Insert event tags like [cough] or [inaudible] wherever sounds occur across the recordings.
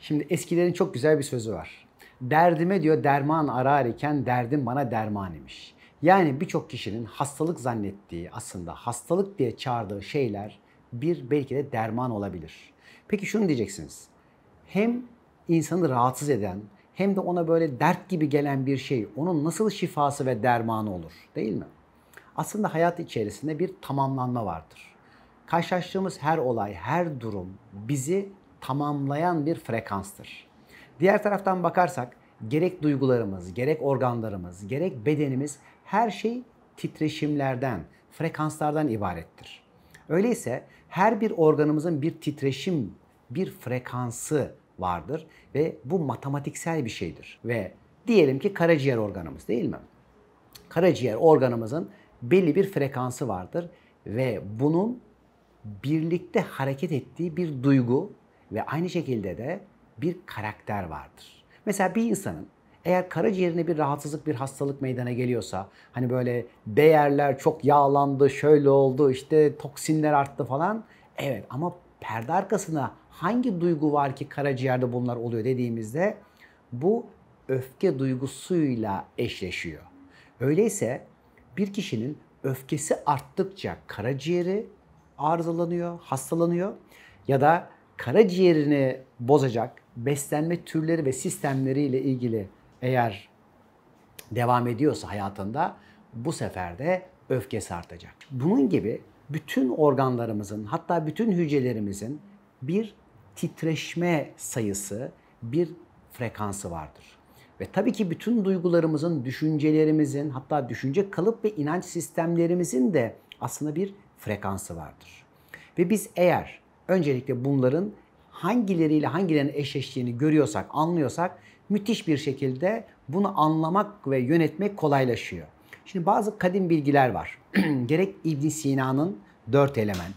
Şimdi eskilerin çok güzel bir sözü var. Derdime diyor derman arar iken derdim bana derman imiş. Yani birçok kişinin hastalık zannettiği aslında hastalık diye çağırdığı şeyler bir belki de derman olabilir. Peki şunu diyeceksiniz. Hem insanı rahatsız eden hem de ona böyle dert gibi gelen bir şey onun nasıl şifası ve dermanı olur değil mi? Aslında hayat içerisinde bir tamamlanma vardır. Karşılaştığımız her olay, her durum bizi tamamlayan bir frekanstır. Diğer taraftan bakarsak gerek duygularımız, gerek organlarımız, gerek bedenimiz her şey titreşimlerden, frekanslardan ibarettir. Öyleyse her bir organımızın bir titreşim, bir frekansı vardır ve bu matematiksel bir şeydir. Ve diyelim ki karaciğer organımız değil mi? Karaciğer organımızın belli bir frekansı vardır ve bunun birlikte hareket ettiği bir duygu, ve aynı şekilde de bir karakter vardır. Mesela bir insanın eğer karaciğerine bir rahatsızlık, bir hastalık meydana geliyorsa hani böyle değerler çok yağlandı, şöyle oldu, işte toksinler arttı falan. Evet ama perde arkasına hangi duygu var ki karaciğerde bunlar oluyor dediğimizde bu öfke duygusuyla eşleşiyor. Öyleyse bir kişinin öfkesi arttıkça karaciğeri arızalanıyor, hastalanıyor ya da karaciğerini bozacak beslenme türleri ve sistemleriyle ilgili eğer devam ediyorsa hayatında bu sefer de öfkesi artacak. Bunun gibi bütün organlarımızın hatta bütün hücrelerimizin bir titreşme sayısı, bir frekansı vardır. Ve tabii ki bütün duygularımızın, düşüncelerimizin hatta düşünce kalıp ve inanç sistemlerimizin de aslında bir frekansı vardır. Ve biz eğer öncelikle bunların hangileriyle hangilerinin eşleştiğini görüyorsak, anlıyorsak müthiş bir şekilde bunu anlamak ve yönetmek kolaylaşıyor. Şimdi bazı kadim bilgiler var. [clears throat] gerek İbn Sina'nın dört element,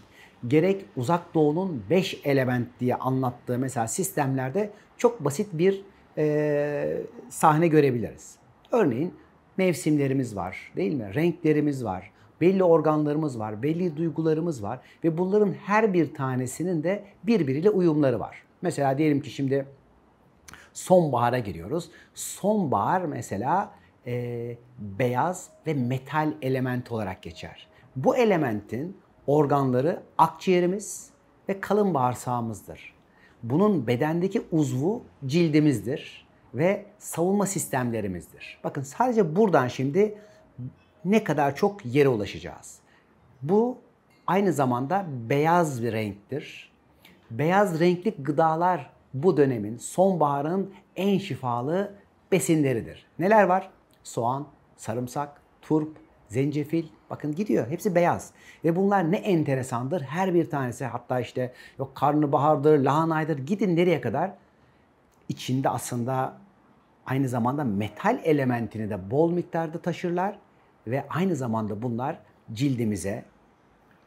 gerek uzak doğunun beş element diye anlattığı mesela sistemlerde çok basit bir e, sahne görebiliriz. Örneğin mevsimlerimiz var değil mi? Renklerimiz var belli organlarımız var, belli duygularımız var ve bunların her bir tanesinin de birbiriyle uyumları var. Mesela diyelim ki şimdi sonbahara giriyoruz. Sonbahar mesela e, beyaz ve metal element olarak geçer. Bu elementin organları akciğerimiz ve kalın bağırsağımızdır. Bunun bedendeki uzvu cildimizdir ve savunma sistemlerimizdir. Bakın sadece buradan şimdi ne kadar çok yere ulaşacağız. Bu aynı zamanda beyaz bir renktir. Beyaz renkli gıdalar bu dönemin sonbaharın en şifalı besinleridir. Neler var? Soğan, sarımsak, turp, zencefil. Bakın gidiyor. Hepsi beyaz. Ve bunlar ne enteresandır. Her bir tanesi hatta işte yok karnabahardır, lahanaydır. Gidin nereye kadar? İçinde aslında aynı zamanda metal elementini de bol miktarda taşırlar ve aynı zamanda bunlar cildimize,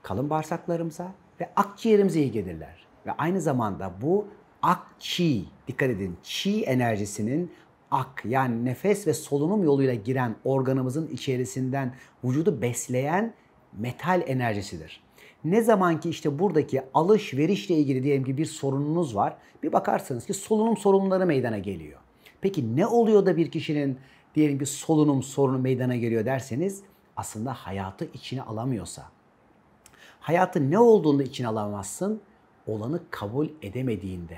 kalın bağırsaklarımıza ve akciğerimize iyi gelirler. Ve aynı zamanda bu akçi, dikkat edin çi enerjisinin ak yani nefes ve solunum yoluyla giren organımızın içerisinden vücudu besleyen metal enerjisidir. Ne zaman ki işte buradaki alışverişle ilgili diyelim ki bir sorununuz var. Bir bakarsanız ki solunum sorunları meydana geliyor. Peki ne oluyor da bir kişinin diyelim bir solunum sorunu meydana geliyor derseniz aslında hayatı içine alamıyorsa, hayatı ne olduğunu içine alamazsın, olanı kabul edemediğinde,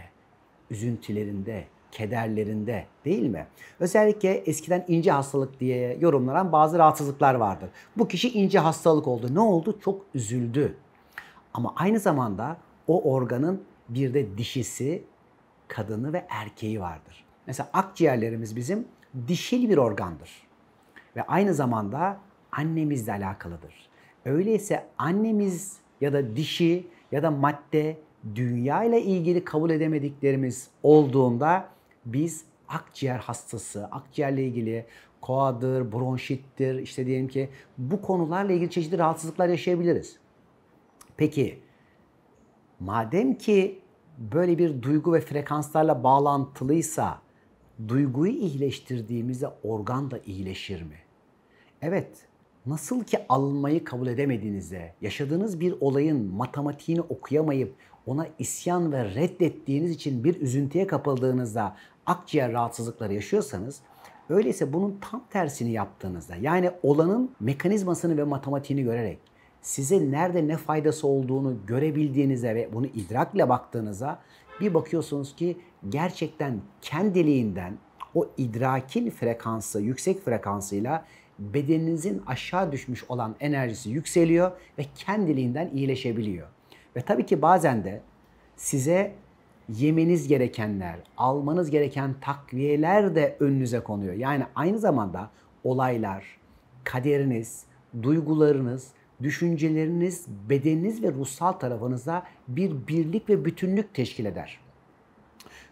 üzüntülerinde, kederlerinde değil mi? Özellikle eskiden ince hastalık diye yorumlanan bazı rahatsızlıklar vardır. Bu kişi ince hastalık oldu. Ne oldu? Çok üzüldü. Ama aynı zamanda o organın bir de dişisi, kadını ve erkeği vardır. Mesela akciğerlerimiz bizim dişil bir organdır. Ve aynı zamanda annemizle alakalıdır. Öyleyse annemiz ya da dişi ya da madde dünya ile ilgili kabul edemediklerimiz olduğunda biz akciğer hastası, akciğerle ilgili koadır, bronşittir, işte diyelim ki bu konularla ilgili çeşitli rahatsızlıklar yaşayabiliriz. Peki madem ki böyle bir duygu ve frekanslarla bağlantılıysa duyguyu iyileştirdiğimizde organ da iyileşir mi? Evet, nasıl ki alınmayı kabul edemediğinizde, yaşadığınız bir olayın matematiğini okuyamayıp ona isyan ve reddettiğiniz için bir üzüntüye kapıldığınızda akciğer rahatsızlıkları yaşıyorsanız, öyleyse bunun tam tersini yaptığınızda, yani olanın mekanizmasını ve matematiğini görerek, size nerede ne faydası olduğunu görebildiğinize ve bunu idrakle baktığınıza bir bakıyorsunuz ki gerçekten kendiliğinden o idrakin frekansı, yüksek frekansıyla bedeninizin aşağı düşmüş olan enerjisi yükseliyor ve kendiliğinden iyileşebiliyor. Ve tabii ki bazen de size yemeniz gerekenler, almanız gereken takviyeler de önünüze konuyor. Yani aynı zamanda olaylar, kaderiniz, duygularınız, düşünceleriniz, bedeniniz ve ruhsal tarafınıza bir birlik ve bütünlük teşkil eder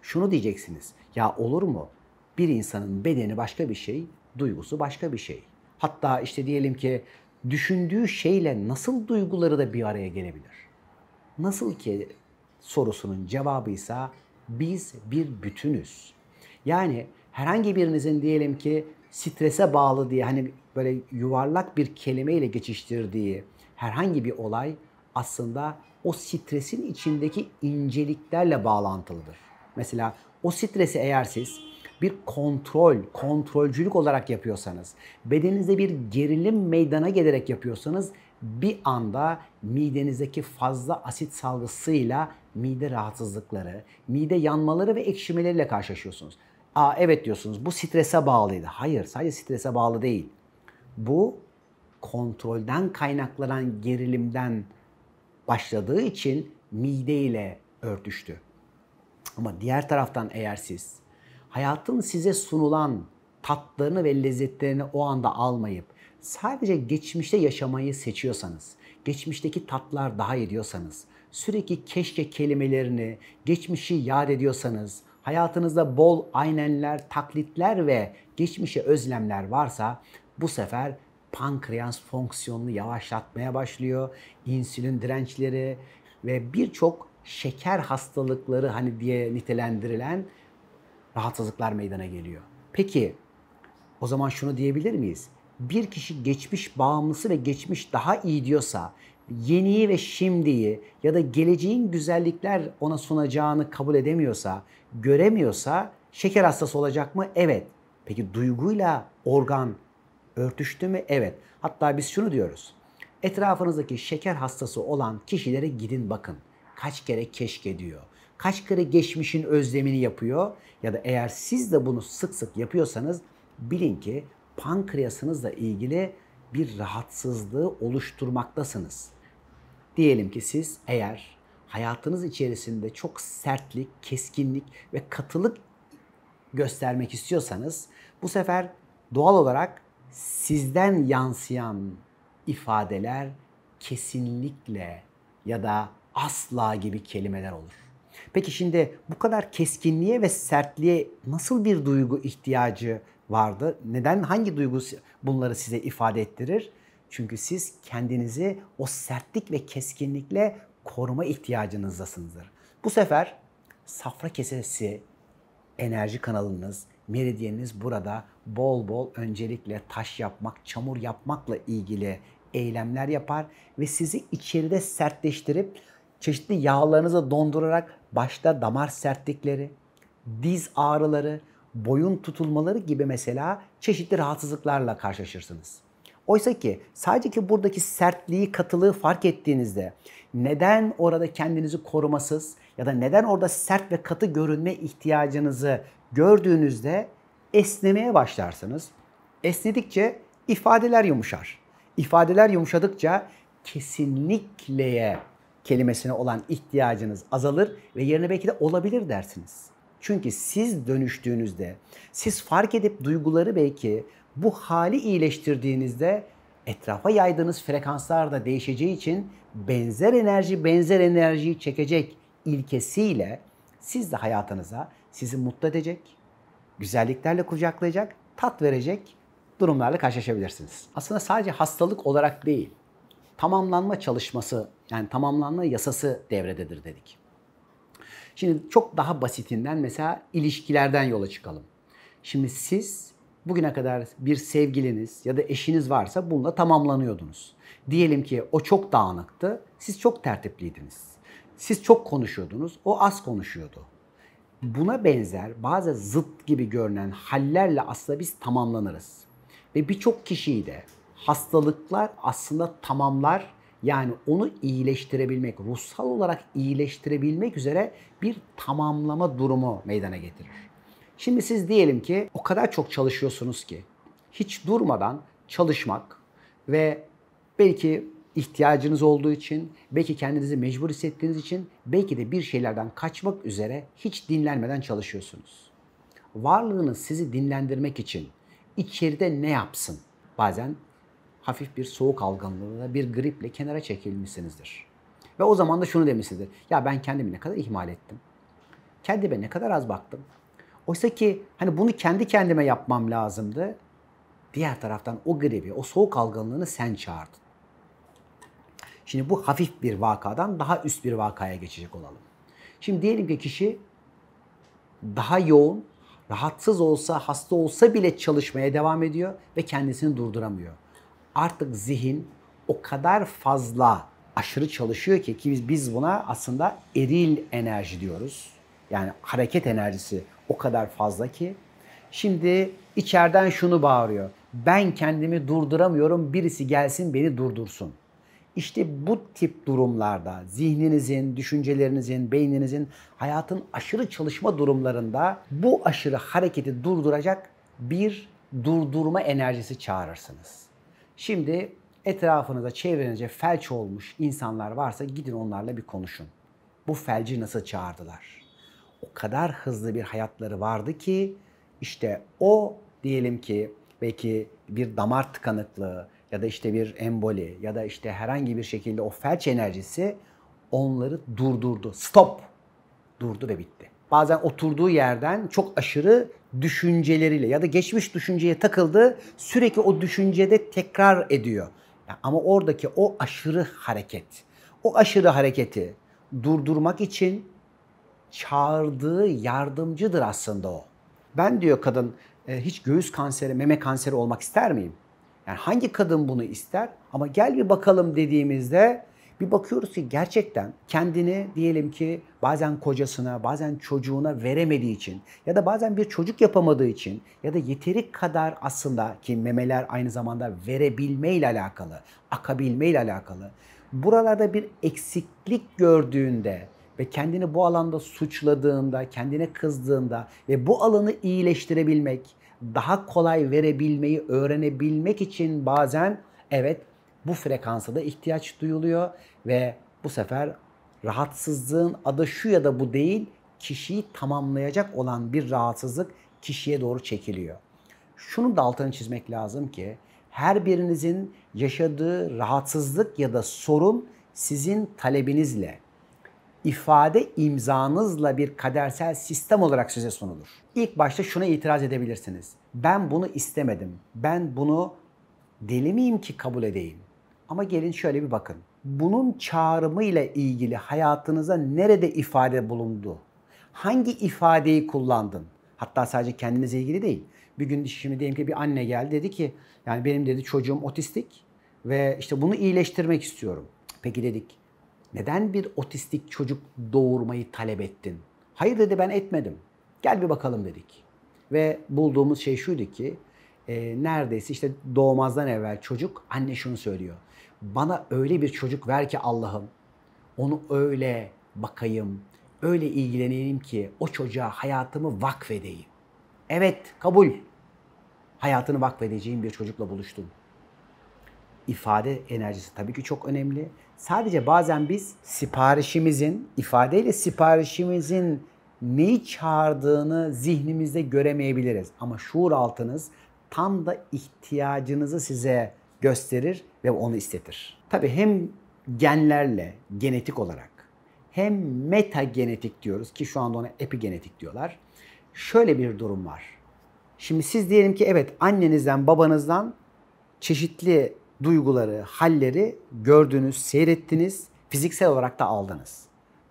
şunu diyeceksiniz. Ya olur mu? Bir insanın bedeni başka bir şey, duygusu başka bir şey. Hatta işte diyelim ki düşündüğü şeyle nasıl duyguları da bir araya gelebilir? Nasıl ki sorusunun cevabı ise biz bir bütünüz. Yani herhangi birinizin diyelim ki strese bağlı diye hani böyle yuvarlak bir kelimeyle geçiştirdiği herhangi bir olay aslında o stresin içindeki inceliklerle bağlantılıdır. Mesela o stresi eğer siz bir kontrol, kontrolcülük olarak yapıyorsanız, bedeninizde bir gerilim meydana gelerek yapıyorsanız bir anda midenizdeki fazla asit salgısıyla mide rahatsızlıkları, mide yanmaları ve ekşimeleriyle karşılaşıyorsunuz. Aa evet diyorsunuz bu strese bağlıydı. Hayır sadece strese bağlı değil. Bu kontrolden kaynaklanan gerilimden başladığı için mideyle örtüştü. Ama diğer taraftan eğer siz hayatın size sunulan tatlarını ve lezzetlerini o anda almayıp sadece geçmişte yaşamayı seçiyorsanız, geçmişteki tatlar daha ediyorsanız, sürekli keşke kelimelerini, geçmişi yad ediyorsanız, hayatınızda bol aynenler, taklitler ve geçmişe özlemler varsa bu sefer pankreas fonksiyonunu yavaşlatmaya başlıyor. İnsülin dirençleri ve birçok şeker hastalıkları hani diye nitelendirilen rahatsızlıklar meydana geliyor. Peki o zaman şunu diyebilir miyiz? Bir kişi geçmiş bağımlısı ve geçmiş daha iyi diyorsa yeniyi ve şimdiyi ya da geleceğin güzellikler ona sunacağını kabul edemiyorsa, göremiyorsa şeker hastası olacak mı? Evet. Peki duyguyla organ örtüştü mü? Evet. Hatta biz şunu diyoruz. Etrafınızdaki şeker hastası olan kişilere gidin bakın kaç kere keşke diyor. Kaç kere geçmişin özlemini yapıyor ya da eğer siz de bunu sık sık yapıyorsanız bilin ki pankreasınızla ilgili bir rahatsızlığı oluşturmaktasınız. Diyelim ki siz eğer hayatınız içerisinde çok sertlik, keskinlik ve katılık göstermek istiyorsanız bu sefer doğal olarak sizden yansıyan ifadeler kesinlikle ya da asla gibi kelimeler olur. Peki şimdi bu kadar keskinliğe ve sertliğe nasıl bir duygu ihtiyacı vardı? Neden hangi duygu bunları size ifade ettirir? Çünkü siz kendinizi o sertlik ve keskinlikle koruma ihtiyacınızdasınızdır. Bu sefer safra kesesi enerji kanalınız, meridyeniniz burada bol bol öncelikle taş yapmak, çamur yapmakla ilgili eylemler yapar ve sizi içeride sertleştirip çeşitli yağlarınızı dondurarak başta damar sertlikleri, diz ağrıları, boyun tutulmaları gibi mesela çeşitli rahatsızlıklarla karşılaşırsınız. Oysa ki sadece ki buradaki sertliği, katılığı fark ettiğinizde neden orada kendinizi korumasız ya da neden orada sert ve katı görünme ihtiyacınızı gördüğünüzde esnemeye başlarsınız. Esnedikçe ifadeler yumuşar. İfadeler yumuşadıkça kesinlikleye kelimesine olan ihtiyacınız azalır ve yerine belki de olabilir dersiniz. Çünkü siz dönüştüğünüzde, siz fark edip duyguları belki bu hali iyileştirdiğinizde etrafa yaydığınız frekanslar da değişeceği için benzer enerji benzer enerjiyi çekecek ilkesiyle siz de hayatınıza sizi mutlu edecek, güzelliklerle kucaklayacak, tat verecek durumlarla karşılaşabilirsiniz. Aslında sadece hastalık olarak değil, tamamlanma çalışması yani tamamlanma yasası devrededir dedik. Şimdi çok daha basitinden mesela ilişkilerden yola çıkalım. Şimdi siz bugüne kadar bir sevgiliniz ya da eşiniz varsa bununla tamamlanıyordunuz. Diyelim ki o çok dağınıktı, siz çok tertipliydiniz. Siz çok konuşuyordunuz, o az konuşuyordu. Buna benzer bazı zıt gibi görünen hallerle aslında biz tamamlanırız. Ve birçok kişiyi de hastalıklar aslında tamamlar yani onu iyileştirebilmek, ruhsal olarak iyileştirebilmek üzere bir tamamlama durumu meydana getirir. Şimdi siz diyelim ki o kadar çok çalışıyorsunuz ki hiç durmadan çalışmak ve belki ihtiyacınız olduğu için, belki kendinizi mecbur hissettiğiniz için, belki de bir şeylerden kaçmak üzere hiç dinlenmeden çalışıyorsunuz. Varlığınız sizi dinlendirmek için içeride ne yapsın? Bazen hafif bir soğuk algınlığına, bir griple kenara çekilmişsinizdir. Ve o zaman da şunu demişsinizdir. Ya ben kendimi ne kadar ihmal ettim. Kendime ne kadar az baktım. Oysa ki hani bunu kendi kendime yapmam lazımdı. Diğer taraftan o gribi, o soğuk algınlığını sen çağırdın. Şimdi bu hafif bir vakadan daha üst bir vakaya geçecek olalım. Şimdi diyelim ki kişi daha yoğun, rahatsız olsa, hasta olsa bile çalışmaya devam ediyor ve kendisini durduramıyor artık zihin o kadar fazla aşırı çalışıyor ki ki biz, biz buna aslında eril enerji diyoruz. Yani hareket enerjisi o kadar fazla ki. Şimdi içeriden şunu bağırıyor. Ben kendimi durduramıyorum birisi gelsin beni durdursun. İşte bu tip durumlarda zihninizin, düşüncelerinizin, beyninizin hayatın aşırı çalışma durumlarında bu aşırı hareketi durduracak bir durdurma enerjisi çağırırsınız. Şimdi etrafınıza çevrenize felç olmuş insanlar varsa gidin onlarla bir konuşun. Bu felci nasıl çağırdılar? O kadar hızlı bir hayatları vardı ki işte o diyelim ki belki bir damar tıkanıklığı ya da işte bir emboli ya da işte herhangi bir şekilde o felç enerjisi onları durdurdu. Stop! Durdu ve bitti bazen oturduğu yerden çok aşırı düşünceleriyle ya da geçmiş düşünceye takıldı sürekli o düşüncede tekrar ediyor. ama oradaki o aşırı hareket, o aşırı hareketi durdurmak için çağırdığı yardımcıdır aslında o. Ben diyor kadın e, hiç göğüs kanseri, meme kanseri olmak ister miyim? Yani hangi kadın bunu ister? Ama gel bir bakalım dediğimizde bir bakıyoruz ki gerçekten kendini diyelim ki bazen kocasına, bazen çocuğuna veremediği için ya da bazen bir çocuk yapamadığı için ya da yeteri kadar aslında ki memeler aynı zamanda verebilme ile alakalı, akabilme ile alakalı. Buralarda bir eksiklik gördüğünde ve kendini bu alanda suçladığında, kendine kızdığında ve bu alanı iyileştirebilmek, daha kolay verebilmeyi öğrenebilmek için bazen evet bu frekansa da ihtiyaç duyuluyor ve bu sefer rahatsızlığın adı şu ya da bu değil, kişiyi tamamlayacak olan bir rahatsızlık kişiye doğru çekiliyor. Şunu da altını çizmek lazım ki her birinizin yaşadığı rahatsızlık ya da sorun sizin talebinizle, ifade imzanızla bir kadersel sistem olarak size sunulur. İlk başta şuna itiraz edebilirsiniz. Ben bunu istemedim. Ben bunu deli miyim ki kabul edeyim? Ama gelin şöyle bir bakın. Bunun çağrımıyla ilgili hayatınıza nerede ifade bulundu? Hangi ifadeyi kullandın? Hatta sadece kendinize ilgili değil. Bir gün şimdi diyelim ki bir anne geldi dedi ki yani benim dedi çocuğum otistik ve işte bunu iyileştirmek istiyorum. Peki dedik neden bir otistik çocuk doğurmayı talep ettin? Hayır dedi ben etmedim. Gel bir bakalım dedik. Ve bulduğumuz şey şuydu ki e, neredeyse işte doğmazdan evvel çocuk anne şunu söylüyor bana öyle bir çocuk ver ki Allah'ım onu öyle bakayım, öyle ilgileneyim ki o çocuğa hayatımı vakfedeyim. Evet, kabul. Hayatını vakfedeceğim bir çocukla buluştum. İfade enerjisi tabii ki çok önemli. Sadece bazen biz siparişimizin, ifadeyle siparişimizin neyi çağırdığını zihnimizde göremeyebiliriz. Ama şuur altınız tam da ihtiyacınızı size gösterir ve onu istetir. Tabii hem genlerle genetik olarak hem meta genetik diyoruz ki şu anda ona epigenetik diyorlar. Şöyle bir durum var. Şimdi siz diyelim ki evet annenizden babanızdan çeşitli duyguları, halleri gördünüz, seyrettiniz, fiziksel olarak da aldınız.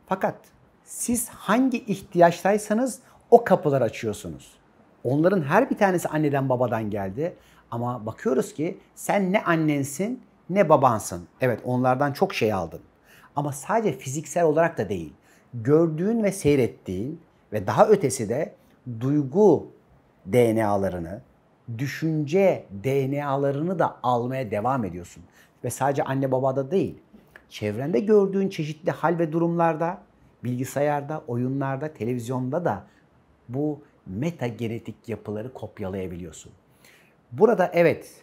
Fakat siz hangi ihtiyaçtaysanız o kapılar açıyorsunuz. Onların her bir tanesi anneden babadan geldi. Ama bakıyoruz ki sen ne annensin ne babansın. Evet onlardan çok şey aldın. Ama sadece fiziksel olarak da değil. Gördüğün ve seyrettiğin ve daha ötesi de duygu DNA'larını, düşünce DNA'larını da almaya devam ediyorsun. Ve sadece anne babada değil, çevrende gördüğün çeşitli hal ve durumlarda, bilgisayarda, oyunlarda, televizyonda da bu meta genetik yapıları kopyalayabiliyorsun. Burada evet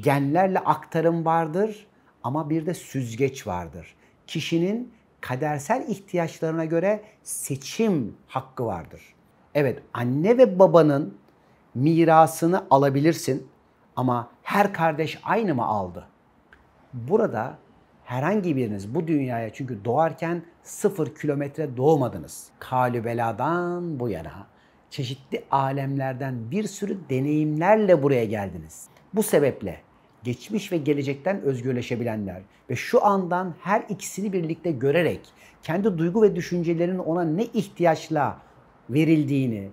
genlerle aktarım vardır ama bir de süzgeç vardır. Kişinin kadersel ihtiyaçlarına göre seçim hakkı vardır. Evet anne ve babanın mirasını alabilirsin ama her kardeş aynı mı aldı? Burada herhangi biriniz bu dünyaya çünkü doğarken sıfır kilometre doğmadınız. Kalübeladan bu yana çeşitli alemlerden bir sürü deneyimlerle buraya geldiniz. Bu sebeple geçmiş ve gelecekten özgürleşebilenler ve şu andan her ikisini birlikte görerek kendi duygu ve düşüncelerinin ona ne ihtiyaçla verildiğini,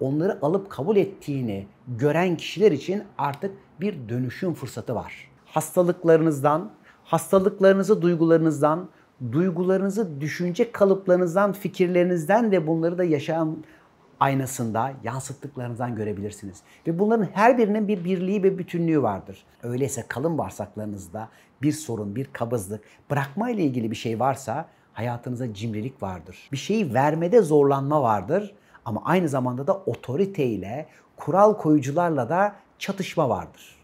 onları alıp kabul ettiğini gören kişiler için artık bir dönüşüm fırsatı var. Hastalıklarınızdan, hastalıklarınızı duygularınızdan, duygularınızı düşünce kalıplarınızdan, fikirlerinizden ve bunları da yaşayan aynasında yansıttıklarınızdan görebilirsiniz. Ve bunların her birinin bir birliği ve bütünlüğü vardır. Öyleyse kalın bağırsaklarınızda bir sorun, bir kabızlık, bırakma ile ilgili bir şey varsa hayatınıza cimrilik vardır. Bir şeyi vermede zorlanma vardır ama aynı zamanda da otorite ile kural koyucularla da çatışma vardır.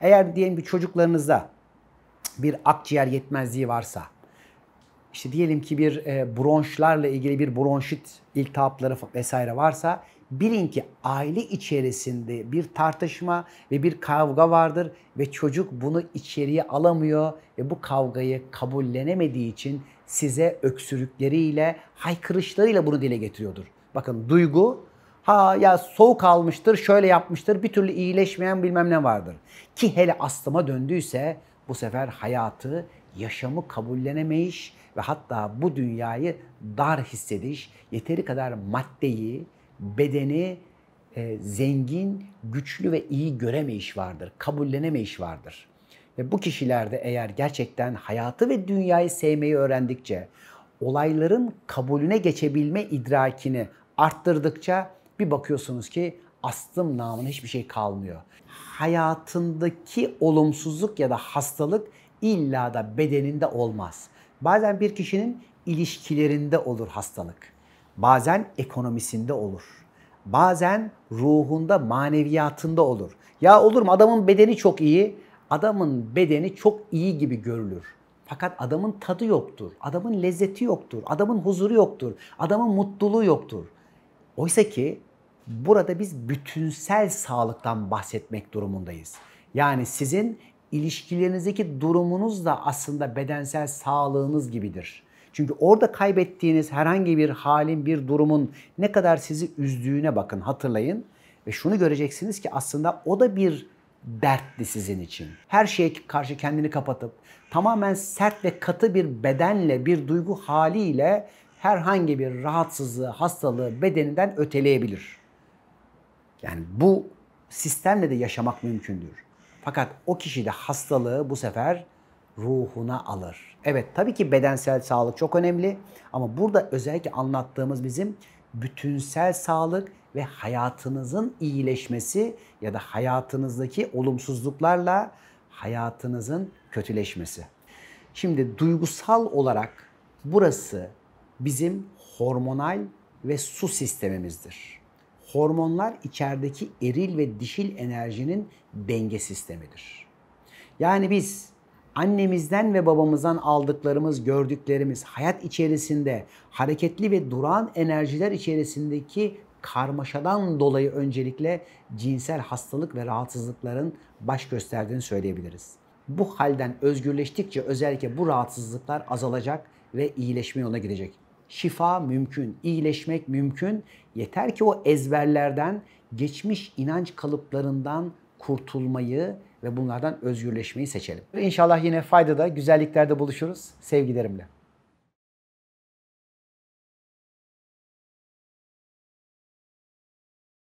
Eğer diyelim bir çocuklarınızda bir akciğer yetmezliği varsa işte diyelim ki bir e, bronşlarla ilgili bir bronşit iltihapları vesaire varsa bilin ki aile içerisinde bir tartışma ve bir kavga vardır ve çocuk bunu içeriye alamıyor ve bu kavgayı kabullenemediği için size öksürükleriyle, haykırışlarıyla bunu dile getiriyordur. Bakın duygu ha ya soğuk almıştır, şöyle yapmıştır, bir türlü iyileşmeyen bilmem ne vardır. Ki hele astıma döndüyse bu sefer hayatı, yaşamı kabullenemeyiş ve hatta bu dünyayı dar hissediş, yeteri kadar maddeyi, bedeni e, zengin, güçlü ve iyi göremeyiş vardır, kabullenemeyiş vardır. Ve bu kişilerde eğer gerçekten hayatı ve dünyayı sevmeyi öğrendikçe, olayların kabulüne geçebilme idrakini arttırdıkça bir bakıyorsunuz ki astım namına hiçbir şey kalmıyor. Hayatındaki olumsuzluk ya da hastalık illa da bedeninde olmaz. Bazen bir kişinin ilişkilerinde olur hastalık. Bazen ekonomisinde olur. Bazen ruhunda, maneviyatında olur. Ya olur mu adamın bedeni çok iyi. Adamın bedeni çok iyi gibi görülür. Fakat adamın tadı yoktur. Adamın lezzeti yoktur. Adamın huzuru yoktur. Adamın mutluluğu yoktur. Oysa ki burada biz bütünsel sağlıktan bahsetmek durumundayız. Yani sizin ilişkilerinizdeki durumunuz da aslında bedensel sağlığınız gibidir. Çünkü orada kaybettiğiniz herhangi bir halin, bir durumun ne kadar sizi üzdüğüne bakın, hatırlayın. Ve şunu göreceksiniz ki aslında o da bir dertli sizin için. Her şeye karşı kendini kapatıp tamamen sert ve katı bir bedenle, bir duygu haliyle herhangi bir rahatsızlığı, hastalığı bedeninden öteleyebilir. Yani bu sistemle de yaşamak mümkündür. Fakat o kişi de hastalığı bu sefer ruhuna alır. Evet tabii ki bedensel sağlık çok önemli ama burada özellikle anlattığımız bizim bütünsel sağlık ve hayatınızın iyileşmesi ya da hayatınızdaki olumsuzluklarla hayatınızın kötüleşmesi. Şimdi duygusal olarak burası bizim hormonal ve su sistemimizdir. Hormonlar içerideki eril ve dişil enerjinin denge sistemidir. Yani biz annemizden ve babamızdan aldıklarımız, gördüklerimiz, hayat içerisinde hareketli ve duran enerjiler içerisindeki karmaşadan dolayı öncelikle cinsel hastalık ve rahatsızlıkların baş gösterdiğini söyleyebiliriz. Bu halden özgürleştikçe özellikle bu rahatsızlıklar azalacak ve iyileşme yoluna gidecek. Şifa mümkün, iyileşmek mümkün. Yeter ki o ezberlerden, geçmiş inanç kalıplarından kurtulmayı ve bunlardan özgürleşmeyi seçelim. İnşallah yine faydada, güzelliklerde buluşuruz. Sevgilerimle.